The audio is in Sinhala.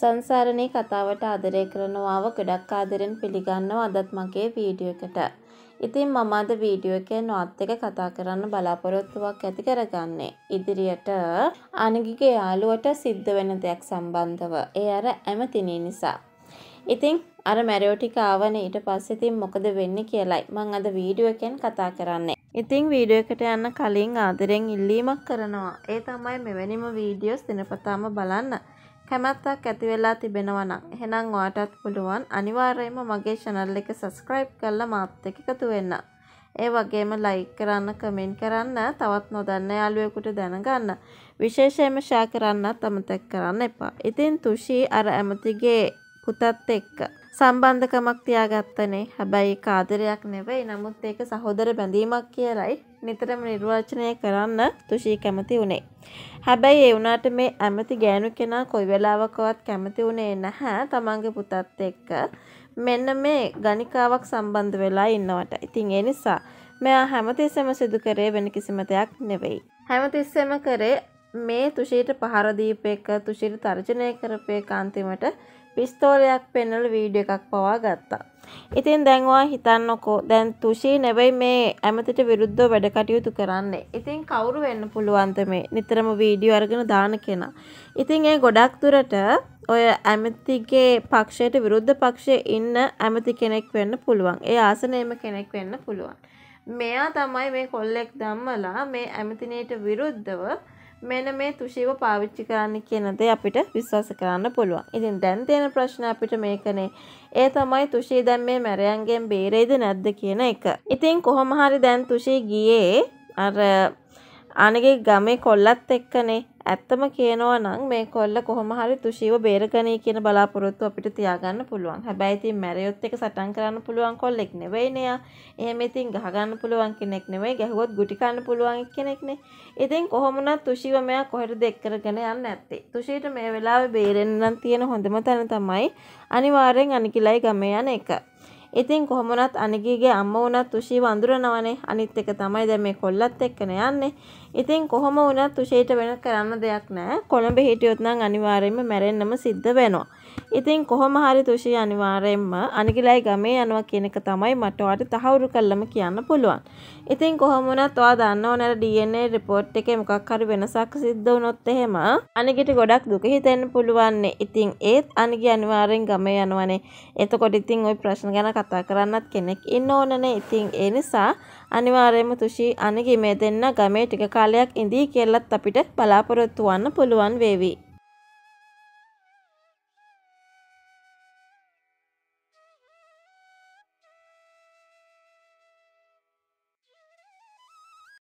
සංසාරණේ කතාවට ආදරය කරනවාව ගොඩක් ආදරෙන් පිළිගන්නව අදත් මගේ වීඩියෝ එකට. ඉතින් මම අද වීඩියෝ එකේ නොත් එක කතා කරන්න බලාපොරොත්තුවක් ඇති කරගන්නේ. ඉදිරියට අනගිගේ යාළුවට සිද්ධ වෙන දෙයක් සම්බන්ධව. ඒ අර ඇමතිනි නිසා. ඉතින් අර මැරියෝ ටික ආවනේ ඊට පස්සේ ඉතින් මොකද වෙන්නේ කියලයි මම අද වීඩියෝ එකෙන් කතා කරන්නේ. ඉතිං වීඩියෝ එකට යන්න කලින් ආදරෙන් ඉල්ලීමක් කරනවා. ඒ තමයි මෙවැනිම වීඩියෝස් දිනපතාම බලන්න. කැමැත්තක් ඇති වෙලා තිබෙනවා නම් එහෙනම් ඔයාටත් පුළුවන් අනිවාර්යයෙන්ම මගේ channel එක subscribe කරලා මාත් එක්ක එකතු වෙන්න. ඒ වගේම ලයික් කරන්න, කමෙන්ට් කරන්න, තවත් නොදන්න යාළුවෙකුට දැනගන්න. විශේෂයෙන්ම ෂෙයා කරන්නත් අමතක කරන්න එපා. ඉතින් තුෂි අර ඇමතිගේ පුතත් එක්ක සම්බන්ධකමක් තියාගත්තනේ. හැබැයි කාදරයක් නෙවෙයි. නමුත් ඒක සහෝදර බැඳීමක් කියලයි නිතරම නිර්වාචනය කරන්න තුෂී කැමති වුණේ. හැබැයි ඒ වුණාට මේ ඇමති ගෑනු කෙනා කොයි වෙලාවකවත් කැමති වුණේ නැහැ තමන්ගේ පුතත් එක්ක මෙන්න මේ ගණිකාවක් සම්බන්ධ වෙලා ඉන්නවට. ඉතින් ඒ නිසා මෙයා හැමතිස්සෙම සිදු කරේ වෙන කිසිම දෙයක් නෙවෙයි. හැමතිස්සෙම කරේ මේ තුෂීට පහර දීපේක තුෂීට තර්ජනය කරපේ කාන්තිමට පිස්තෝලයක් පෙන්නල වීඩිය එකක් පවා ගත්තා. ඉතින් දැන්වා හිතන්නකෝ දැන් තුෂී නෙවෙයි මේ ඇමතිට විරුද්ධව වැඩ කටයුතු කරන්නේ. ඉතින් කවුරු වෙන්න පුළුවන්ද මේ නිතරම වීඩියෝ අරගෙන දාන කෙනා. ඉතින් ඒ ගොඩක් දුරට ඔය ඇමතිගේ පක්ෂයට විරුද්ධ පක්ෂයේ ඉන්න ඇමති කෙනෙක් වෙන්න පුළුවන්. ඒ ආසනයේම කෙනෙක් වෙන්න පුළුවන්. මෙයා තමයි මේ කොල්ලෙක් දැම්මලා මේ ඇමතිනේට විරුද්ධව මෙන්න මේ තුෂීව පාවිච්චි කරන්න කියන දේ අපිට විශ්වාස කරන්න පුළුවන්. ඉතින් දැන් තියෙන ප්‍රශ්න අපිට මේකනේ. ඒ තමයි තුෂී දැන් මේ මැරයන්ගෙන් බේරෙයිද නැද්ද කියන එක. ඉතින් කොහොම හරි දැන් තුෂී ගියේ අර අනගේ ගමේ කොල්ලත් එක්කනේ ඇත්තම කියනවා නම් මේ කොල්ල කොහොම හරි තුෂීව බේරගනී කියන බලාපොරොත්තු අපිට තියාගන්න පුළුවන්. හැබැයි ඉතින් මැරියොත් එක සටන් කරන්න පුළුවන් කොල්ලෙක් නෙවෙයිනේ යා. එහෙම ඉතින් ගහගන්න පුළුවන් කෙනෙක් නෙවෙයි. ගැහුවොත් ගුටි කන්න පුළුවන් කෙනෙක්නේ. ඉතින් කොහොම වුණත් තුෂීව මෙයා කොහෙටද එක් කරගෙන යන්න ඇත්තේ. තුෂීට මේ වෙලාවේ බේරෙන්න නම් තියෙන හොඳම තැන තමයි අනිවාර්යෙන් අනිකිලයි ගමේ යන එක. ඉතින් කොහොමනත් අනිකීගේ අම්ම වුණත් තුෂීව අඳුරනවනේ අනිත් එක තමයි දැන් මේ කොල්ලත් එක්කන යන්නේ. ඉතින් කොහොම වුණත් තුෂීට වෙන කරන්න දෙයක් නැහැ. කොළඹ හිටියොත් නම් අනිවාර්යයෙන්ම මැරෙන්නම සිද්ධ වෙනවා. ඉතින් කොහොම හරි තුෂි අනිවාර්යෙන්ම අනිගිලයි ගමේ යනවා කියන එක තමයි මට ඔයාලට තහවුරු කළම කියන්න පුළුවන්. ඉතින් කොහොම වුණත් ඔයා දන්න ඕනර DNA report එකේ මොකක් හරි වෙනසක් සිද්ධ වුණොත් එහෙම අනිගිට ගොඩක් දුක හිතෙන්න පුළුවන්නේ. ඉතින් ඒත් අනිගි අනිවාර්යෙන් ගමේ යනවනේ. එතකොට ඉතින් ওই ප්‍රශ්න ගැන කතා කරන්නත් කෙනෙක් ඉන්න ඕනනේ. ඉතින් ඒ නිසා අනිවාර්යෙන්ම තුෂි අනිගි මේ දෙන්න ගමේ ටික කාලයක් ඉඳී කියලාත් අපිට බලාපොරොත්තු වෙන්න පුළුවන් වේවි.